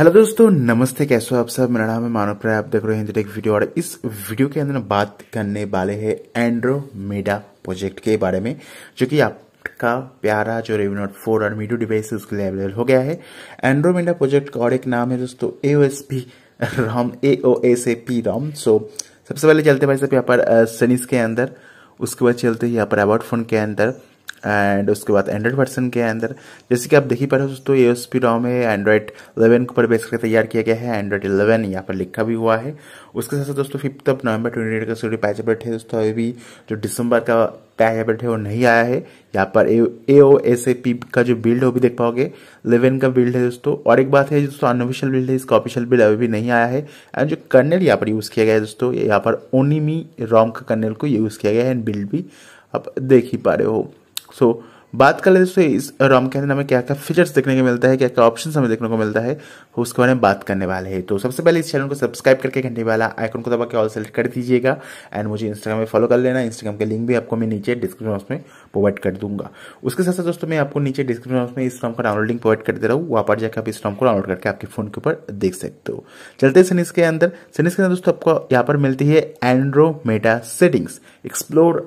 hello दोस्तों नमस्ते कैसे हो आप सब मेरा नाम है मानव प्राय आप देख रहे हैं हिंदी वीडियो और इस वीडियो के अंदर बात करने वाले हैं एंड्रोमेडा प्रोजेक्ट के बारे में जो कि आपका प्यारा जो नोट फोर और मीडियो डिवाइस उसके लिए अवेलेबल हो गया है एंड्रोमेडा प्रोजेक्ट का और एक नाम है दोस्तों A O S P ROM A O S A P ROM so सबसे पहले चलते भाई साहब यहाँ पर सनीस के अंदर उसके बाद चलते यहाँ पर अबाउट फोन के अंदर एंड उसके बाद एंड्रॉयड वर्सन के अंदर जैसे कि आप देख ही पा रहे हो दोस्तों ये एस पी रॉम है एंड्रॉयड इलेवन के ऊपर बेस करके तैयार किया गया है एंड्रॉयड इलेवन यहाँ पर लिखा भी हुआ है उसके साथ साथ दोस्तों fifth of November twenty eight का स्टोरी पैच अपडेट है दोस्तों अभी जो दिसंबर का पैच अपडेट है वो नहीं आया है यहाँ पर ए ओ एस ए पी का जो बिल्ड है वो भी देख पाओगे इलेवन का बिल्ड है दोस्तों और एक बात है दोस्तों अनऑफिशियल बिल्ड है इसका ऑफिशियल बिल्ड अभी भी नहीं आया है एंड जो कर्नल यहाँ पर यूज़ किया गया है दोस्तों यहाँ पर ओनिमी रॉम का कर्नल को यूज़ किया गया है एंड बिल्ड भी आप देख ही पा रहे हो सो बात कर लेते दोस्तों इस रॉम के अंदर हमें क्या क्या फीचर्स देखने को मिलता है क्या क्या ऑप्शन हमें देखने को मिलता है उसके बारे में बात करने वाले हैं तो सबसे पहले इस चैनल को सब्सक्राइब करके घंटे वाला आइकन को दबा के ऑल सेलेक्ट कर दीजिएगा एंड मुझे इंस्टाग्राम में फॉलो कर लेना इंस्टाग्राम का लिंक भी आपको मैं नीचे डिस्क्रिप्शन बॉक्स में प्रोवाइड कर दूंगा उसके साथ साथ दोस्तों मैं आपको नीचे डिस्क्रिप्शन बॉक्स में इस रॉम का डाउनलोड लिंक प्रोवाइड कर दे रहा हूँ वहाँ पर जाकर आप इस रॉम को डाउनलोड करके आपके फोन के ऊपर देख सकते हो चलते सनिस के अंदर सनिस के अंदर दोस्तों आपको यहाँ पर मिलती है Andromeda settings explore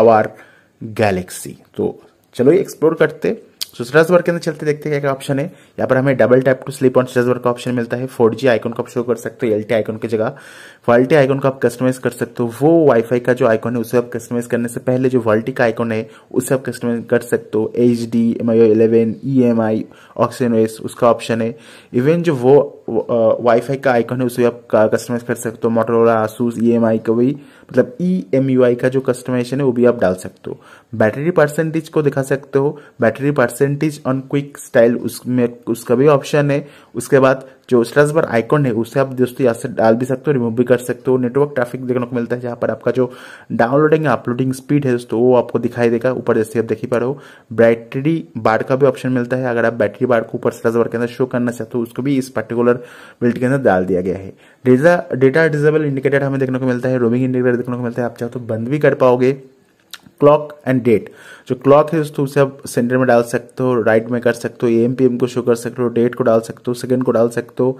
our galaxy तो चलो ये एक्सप्लोर करते सो स्ट्रेस वर्क के अंदर चलते देखते हैं क्या ऑप्शन है यहाँ पर हमें double tap to sleep on stress work का ऑप्शन मिलता है फोर जी आइकन को आप शो कर सकते हो एल टी आइकन की जगह वर्ल्टी आइकन को आप कस्टमाइज कर सकते हो वो वाईफाई का जो आइकन है उसे आप कस्टमाइज करने से पहले जो वर्ल्टी का आइकन है उसे आप कस्टमाइज कर सकते हो H D M I O eleven E M I oxygen उसका ऑप्शन है इवन जो वो वाईफाई का आइकन है उसे आप कस्टमाइज कर सकते हो मोटरोला आसूस ई का भी मतलब ई एम यू आई का जो कस्टमाइजेशन है वो भी आप डाल सकते हो बैटरी परसेंटेज को दिखा सकते हो battery percentage on quick style उसमें उसका भी ऑप्शन है उसके बाद जो स्लस बार आइकॉन है उसे आप दोस्तों यहाँ से डाल भी सकते हो रिमूव भी कर सकते हो नेटवर्क ट्रैफिक देखने को मिलता है जहाँ पर आपका जो डाउनलोडिंग अपलोडिंग स्पीड है दोस्तों वो आपको दिखाई देगा ऊपर जैसे आप देख ही पा रहे हो बैटरी बार का भी ऑप्शन मिलता है अगर आप बैटरी बार को ऊपर स्लस बार के अंदर शो करना चाहते हो उसको भी इस पर्टिकुलर बिल्ट के अंदर डाल दिया गया है डेटा डेटा डिजेबल इंडिकेटर हमें देखने को मिलता है रोमिंग इंडिकेटर देखने को मिलता है आप चाहे तो बंद भी कर पाओगे क्लॉक एंड डेट जो क्लॉक है उसको उसे आप सेंटर में डाल सकते हो राइट में कर सकते हो एम पी एम को शो कर सकते हो डेट को डाल सकते हो सेकेंड को डाल सकते हो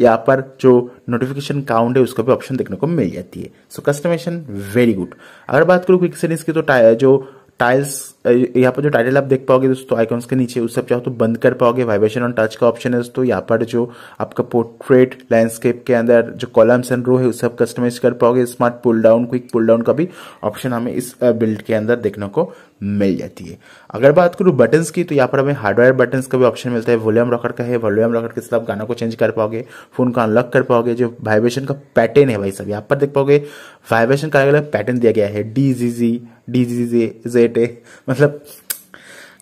यहाँ पर जो नोटिफिकेशन काउंट है उसका भी ऑप्शन देखने को मिल जाती है सो कस्टमेशन वेरी गुड अगर बात करूँ क्विक सेटिंग्स की तो जो टाइल्स यहाँ पर जो टाइटल आप देख पाओगे दोस्तों आइकॉन्स के नीचे उस सब चाहो तो बंद कर पाओगे वाइब्रेशन ऑन टच का ऑप्शन है दोस्तों यहाँ पर जो आपका पोर्ट्रेट लैंडस्केप के अंदर जो कॉलम्स एंड रो है उस सब कस्टमाइज कर पाओगे smart pull down quick pull down का भी ऑप्शन हमें इस बिल्ड के अंदर देखने को मिल जाती है अगर बात करूँ बटन्स की तो यहाँ पर हमें हार्डवेयर बटन का भी ऑप्शन मिलता है वॉल्यूम रॉकर का है वॉल्यूम रॉकर के साथ आप गाना को चेंज कर पाओगे फोन को अनलॉक कर पाओगे जो वाइब्रेशन का पैटर्न है भाई सब यहाँ पर देख पाओगे वाइब्रेशन का अलग अलग पैटर्न दिया गया है D G G D G J Z A मतलब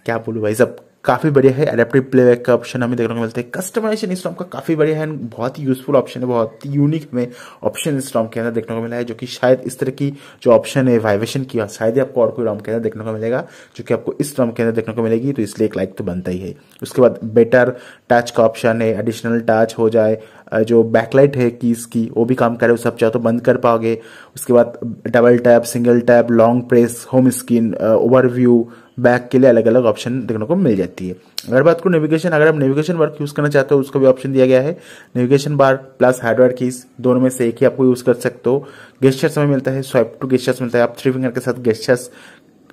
क्या बोलूँ भाई सब काफ़ी बढ़िया है अडेप्टिव प्लेबैक का ऑप्शन हमें देखने को मिलता है कस्टमाइजेशन स्टॉम का काफ़ी बढ़िया है बहुत ही यूजफुल ऑप्शन है बहुत ही यूनिक हमें ऑप्शन स्टॉम के अंदर देखने को मिला है जो कि शायद इस तरह की जो ऑप्शन है वाइब्रेशन की शायद ही आपको और कोई रॉम के अंदर देखने को मिलेगा जो कि आपको इस रॉम के अंदर देखने को मिलेगी तो इसलिए एक लाइक तो बनता ही है उसके बाद बेटर टच का ऑप्शन है एडिशनल टच हो जाए जो बैकलाइट है कीज़ की वो भी काम करे उसे सब चाहे तो बंद कर पाओगे उसके बाद double tap single tap long press home screen overview back के लिए अलग अलग ऑप्शन देखने को मिल जाती है अगर बात करूँ नेविगेशन अगर आप नेविगेशन बार यूज़ करना चाहते हो उसका भी ऑप्शन दिया गया है navigation bar plus hardware keys दोनों में से एक ही आपको यूज़ कर सकते हो गेस्टर्स में मिलता है स्वाइप टू गेस्टर्स मिलता है आप थ्री फिंगर के साथ गेस्टर्स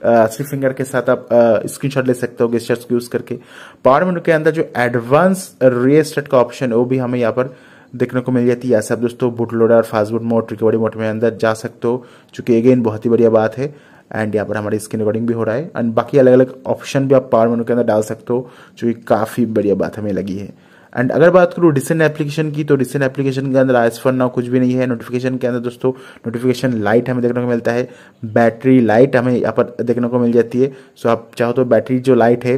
थ्री फिंगर के साथ आप स्क्रीनशॉट ले सकते हो गेस्टर्स यूज करके पावर मेनू के अंदर जो एडवांस रियस्टेट का ऑप्शन है वो भी हमें यहाँ पर देखने को मिल जाती है ऐसे आप दोस्तों boot loader fast boot mode recovery mode में अंदर जा सकते हो चूंकि अगेन बहुत ही बढ़िया बात है एंड यहाँ पर हमारी स्क्रीन रिकॉर्डिंग भी हो रहा है एंड बाकी अलग अलग ऑप्शन भी आप पावर मेनू के अंदर डाल सकते हो जो कि काफ़ी बढ़िया बात हमें लगी है एंड अगर बात करूँ डिसेंट एप्लीकेशन की तो डिसेंट एप्लीकेशन के अंदर आज फन ना कुछ भी नहीं है नोटिफिकेशन के अंदर दोस्तों नोटिफिकेशन लाइट हमें देखने को मिलता है बैटरी लाइट हमें यहाँ पर देखने को मिल जाती है सो आप चाहो तो बैटरी जो लाइट है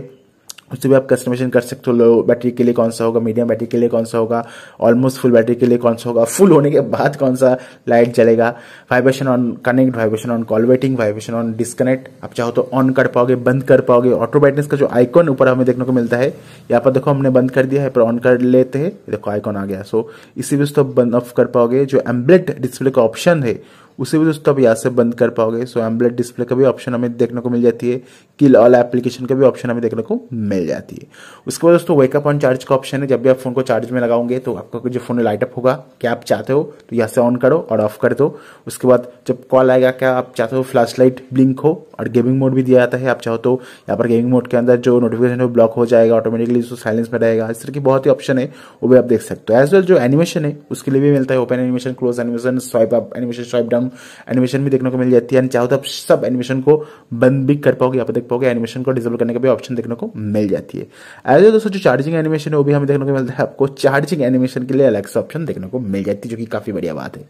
उससे भी आप कस्टमाइजेशन कर सकते हो लो बैटरी के लिए कौन सा होगा मीडियम बैटरी के लिए कौन सा होगा ऑलमोस्ट फुल बैटरी के लिए कौन सा होगा फुल होने के बाद कौन सा लाइट जलेगा vibration on connect vibration on call waiting vibration on disconnect आप चाहो तो ऑन कर पाओगे बंद कर पाओगे ऑटो ब्राइटनेस का जो आइकॉन ऊपर हमें देखने को मिलता है यहाँ पर देखो हमने बंद कर दिया है पर ऑन कर लेते हैं देखो आइकॉन आ गया सो इसी वजह से तो बंद ऑफ कर पाओगे जो एम्बलेट डिस्प्ले का ऑप्शन है उसे भी दोस्तों आप यहाँ से बंद कर पाओगे सो एम्बलेट डिस्प्ले का भी ऑप्शन हमें देखने को मिल जाती है किल ऑल एप्लीकेशन का भी ऑप्शन हमें देखने को मिल जाती है उसके बाद दोस्तों वेकअप ऑन चार्ज का ऑप्शन है जब भी आप फोन को चार्ज में लगाओगे तो आपका जो फोन लाइटअप होगा क्या आप चाहते हो तो यहाँ से ऑन करो और ऑफ कर दो उसके बाद जब कॉल आएगा क्या आप चाहते हो फ्लैश लाइट ब्लिंक हो और गेमिंग मोड भी दिया जाता है आप चाहो तो यहाँ पर गेमिंग मोड के अंदर जो नोटिफिकेशन है वो ब्लॉक हो जाएगा ऑटोमेटिकली उसको साइलेंस में रहेगा इस तरह की बहुत ही ऑप्शन है वो भी आप देख सकते हो एज वेल जो एनिमेशन है उसके लिए भी मिलता है open animation close animation swipe up animation swipe down animation भी देखने को मिल जाती है एंड चाहो तो आप सब एनिमेशन को बंद भी कर पाओगे यहाँ पर देख पाओगे एनिमेशन को डिजेबल करने का भी ऑप्शन देखने को मिल जाती है एज दोस्तों जो चार्जिंग एनिमेशन है वो भी हमें देखने को मिलता है आपको चार्जिंग एनिमेशन के लिए अलग से ऑप्शन देखने को मिल जाती है जो कि काफी बढ़िया बात है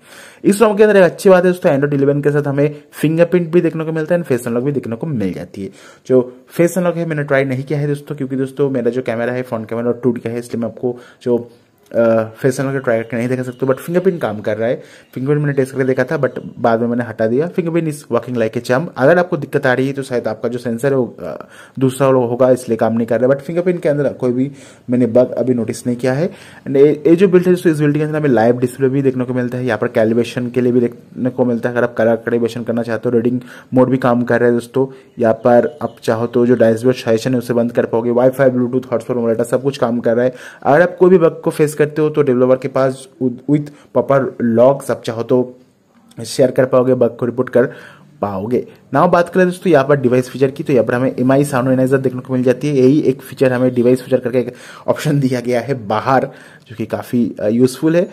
इस रोम के अंदर एक अच्छी बात है दोस्तों एंड्रॉइड इलेवन के साथ हमें फिंगरप्रिंट भी देखने को मिलता है एंड फेस अनलॉक भी देखने को मिल जाती है जो फेस अनलॉक है मैंने ट्राई नहीं किया है दोस्तों क्योंकि दोस्तों मेरा जो कैमरा है फ्रंट कैमरा टूट गया है इसलिए मैं आपको जो फेस का ट्राई करके नहीं देख सकते बट फिंगरप्रिंट काम कर रहा है फिंगरप्रिंट मैंने टेस्ट करके देखा था बट बाद में मैंने हटा दिया fingerprint is working like a charm अगर आपको दिक्कत आ रही है तो शायद आपका जो सेंसर है वो दूसरा होगा इसलिए काम नहीं कर रहा है बट फिंगरप्रिंट के अंदर कोई भी मैंने बग अभी नोटिस नहीं किया है एंड ये जो बिल्ड है इस बिल्ड के अंदर हमें लाइव डिस्प्ले भी देखने को मिलता है यहाँ पर कैलिब्रेशन के लिए भी देखने को मिलता है अगर आप कलर कैलिब्रेशन करना चाहते हो रीडिंग मोड भी काम कर रहे हैं दोस्तों यहाँ पर आप चाहो तो जो डाइसबोर्ड सजेशन है उसे बंद कर पाओगे वाईफाई ब्लूटूथ हॉटस्पॉट मोबाइल सब कुछ काम कर रहा है अगर आप कोई भी बग को फेस करते हो तो डेवलपर के पास विथ प्रॉपर लॉग सब चाहो तो शेयर कर पाओगे बग को रिपोर्ट कर पाओगे नाउ बात करें दोस्तों यहाँ पर डिवाइस फीचर की तो यहाँ पर हमें एम आई साउंड एनाइजर देखने को मिल जाती है यही एक फीचर हमें डिवाइस फीचर करके एक ऑप्शन दिया गया है बाहर जो कि काफ़ी यूजफुल है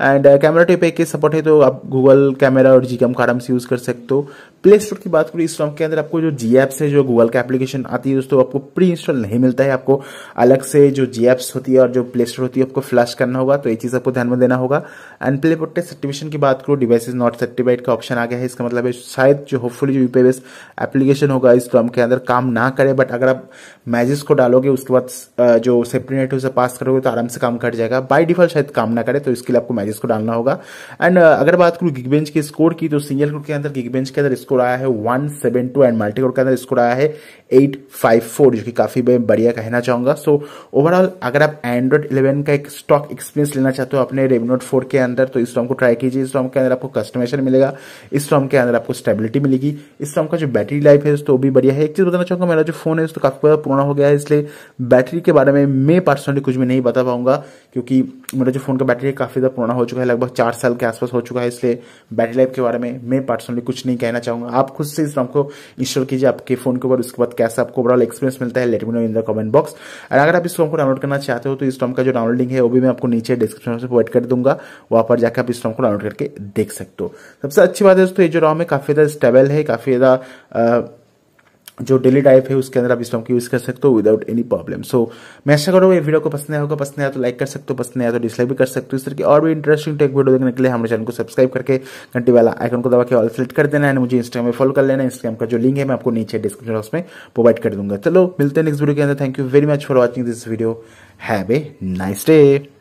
एंड कैमरा टेप एक सपोर्ट है तो आप गूगल कैमरा और जी कैम कार्डम्स यूज़ कर सकते हो प्ले स्टोर की बात करूँ इस फॉर्म के अंदर आपको जो जी एप्स है जो गूगल का एप्लीकेशन आती है दोस्तों आपको प्री इंस्टॉल नहीं मिलता है आपको अलग से जो जी एप्स होती है और जो प्ले स्टोर होती है आपको फ्लैश करना होगा तो ये चीज़ आपको ध्यान में देना होगा एंड प्ले प्रोटेक्ट सर्टिफिकेशन की बात करो डिवाइस नॉट सर्टिफाइड का ऑप्शन आ गया है इसका मतलब है शायद जो होपफुली जो यूपी बेस एप्लीकेशन होगा इस फॉर्म के अंदर काम ना करे बट अगर आप मैजिस को डालोगे उसके बाद जो सेफ्टी नेट उसे पास करोगे तो आराम से काम कर जाएगा बाई डिफॉल्ट शायद काम ना करे तो इसके लिए आपको मैजेस को डालना होगा एंड अगर बात करूँ गिग बेंच के स्कोर की तो सिंगल के अंदर गिग बेंच के अंदर स्कोर आया है one seven two and multicore के अंदर स्कोर आया है एट फाइव फोर जो कि काफ़ी बढ़िया कहना चाहूंगा सो ओवरऑल अगर आप एंड्रॉइड इलेवन का एक स्टॉक एक्सपीरियंस लेना चाहते हो अपने रेवनोट फोर के अंदर तो इस रॉम को ट्राई कीजिए इस रॉम के अंदर आपको कस्टमेशन मिलेगा इस रॉम के अंदर आपको स्टेबिलिटी मिलेगी इस रॉम का जो बैटरी लाइफ है तो भी बढ़िया है एक चीज़ बताना चाहूंगा मेरा जो फोन है तो काफ़ी पुराना हो गया है इसलिए बैटरी के बारे में मैं पर्सनली कुछ भी नहीं बता पाऊंगा क्योंकि मेरा जो फ़ोन का बैटरी है काफ़ी ज़्यादा पुराना हो चुका है लगभग चार साल के आसपास हो चुका है इसलिए बैटरी लाइफ के बारे में मैं पर्सनली कुछ नहीं कहना चाहूंगा आप खुद से इस रॉम को इंस्टॉल कीजिए आपके फ़ोन के ऊपर उसके बाद कैसा आपको ओवरऑल एक्सपीरियंस मिलता है let me know in the comment box और अगर आप इस रॉम को डाउनलोड करना चाहते हो तो इस रॉम का जो डाउनलोडिंग है वो भी मैं आपको नीचे डिस्क्रिप्शन में प्रोवाइड कर दूंगा वहां पर जाकर आप इस रॉम को डाउनलोड करके देख सकते हो सबसे अच्छी बात है दोस्तों ये जो रॉम है काफ़ी ज़्यादा स्टेबल है काफ़ी ज़्यादा जो डेली टाइप है उसके अंदर आप इस को यूज कर सकते हो विदाउट एनी प्रॉब्लम सो मैं ऐसा करूँगा ये वीडियो को पसंद आया होगा पसंद आया तो लाइक कर सकते हो पसंद आया तो डिसलाइक भी कर सकते हो इस तरह की और भी इंटरेस्टिंग टेक वीडियो देखने के लिए हमारे चैनल को सब्सक्राइब करके घंटी वाला आइकन को दबा के ऑल सेलेक्ट कर देना है मुझे इंस्टाग्राम में फॉलो कर लेना इंस्टाग्राम का जो लिंक है मैं आपको नीचे डिस्क्रिप्शन बॉक्स में प्रोवाइड कर दूंगा चलो मिलते हैं नेक्स्ट वीडियो के अंदर thank you very much for watching this video have a nice day